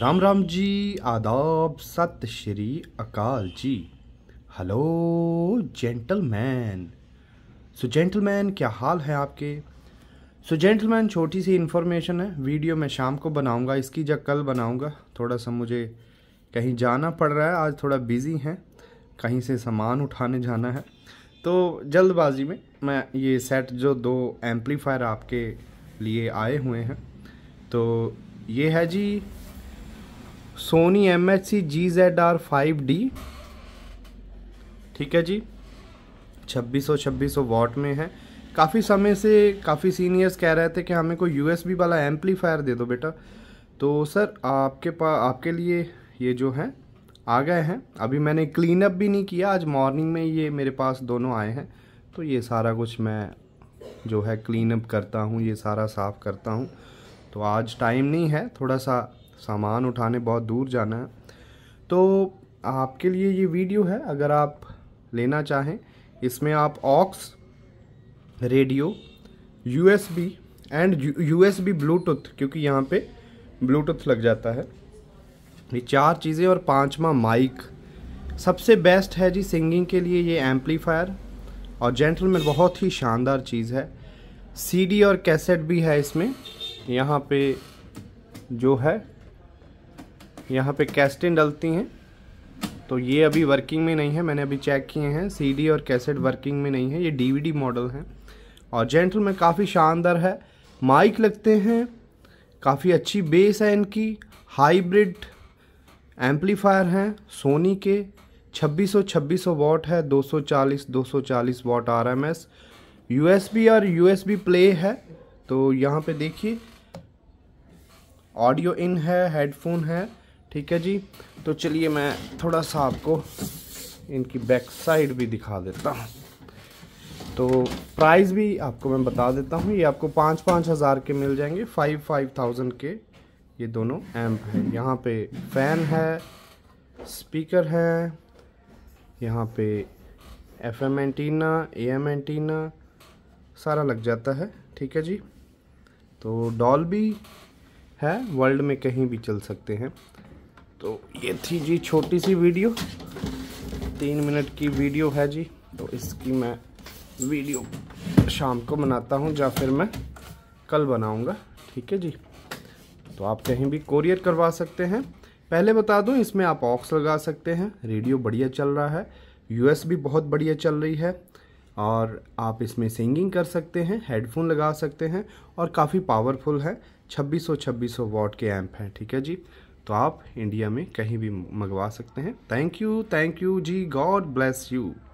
राम राम जी आदाब सत श्री अकाल जी हेलो जेंटलमैन सो जेंटलमैन क्या हाल है आपके सो so, जेंटलमैन छोटी सी इन्फॉर्मेशन है वीडियो मैं शाम को बनाऊंगा इसकी जब कल बनाऊंगा थोड़ा सा मुझे कहीं जाना पड़ रहा है आज थोड़ा बिज़ी हैं कहीं से सामान उठाने जाना है तो जल्दबाजी में मैं ये सेट जो दो एम्पलीफायर आपके लिए आए हुए हैं तो ये है जी Sony M H C G Z R five D ठीक है जी 2600 2600 वॉट में है काफ़ी समय से काफ़ी सीनियर्स कह रहे थे कि हमें कोई यू वाला एम्पलीफायर दे दो बेटा तो सर आपके पास आपके लिए ये जो है आ गए हैं अभी मैंने क्लीन अप भी नहीं किया आज मॉर्निंग में ये मेरे पास दोनों आए हैं तो ये सारा कुछ मैं जो है क्लीन अप करता हूँ ये सारा साफ़ करता हूँ तो आज टाइम नहीं है थोड़ा सा सामान उठाने बहुत दूर जाना है तो आपके लिए ये वीडियो है अगर आप लेना चाहें इसमें आप aux radio USB and USB Bluetooth क्योंकि यहाँ पे ब्लूटूथ लग जाता है ये चार चीज़ें और पांचवा माइक सबसे बेस्ट है जी सिंगिंग के लिए ये एम्पलीफायर और जेंटलमैन में बहुत ही शानदार चीज़ है सीडी और कैसेट भी है इसमें यहाँ पे जो है यहाँ पे कैस्टें डलती हैं तो ये अभी वर्किंग में नहीं है मैंने अभी चेक किए हैं सीडी और कैसेट वर्किंग में नहीं है ये डीवीडी मॉडल हैं और जेंटल में काफ़ी शानदार है माइक लगते हैं काफ़ी अच्छी बेस है इनकी हाइब्रिड एम्पलीफायर हैं सोनी के 2600 2600 वॉट है 240 240 watt R M S U और यू प्ले है तो यहाँ पे देखिए ऑडियो इन है हेडफोन है ठीक है जी तो चलिए मैं थोड़ा सा आपको इनकी बैक साइड भी दिखा देता हूँ तो प्राइस भी आपको मैं बता देता हूँ ये आपको पाँच पाँच हज़ार के मिल जाएंगे फाइव फाइव थाउजेंड के ये दोनों एम्प हैं यहाँ पे फ़ैन है स्पीकर है यहाँ पे F M antenna A M antenna सारा लग जाता है ठीक है जी तो डॉल भी है वर्ल्ड में कहीं भी चल सकते हैं तो ये थी जी छोटी सी वीडियो तीन मिनट की वीडियो है जी तो इसकी मैं वीडियो शाम को बनाता हूँ या फिर मैं कल बनाऊँगा ठीक है जी तो आप कहीं भी कोरियर करवा सकते हैं पहले बता दूं इसमें आप ऑक्स लगा सकते हैं रेडियो बढ़िया चल रहा है यूएस भी बहुत बढ़िया चल रही है और आप इसमें सिंगिंग कर सकते हैं हेडफोन लगा सकते हैं और काफ़ी पावरफुल है 2600 2600 वॉट के एम्प हैं ठीक है जी तो आप इंडिया में कहीं भी मंगवा सकते हैं थैंक यू थैंक यू जी गॉड ब्लेस यू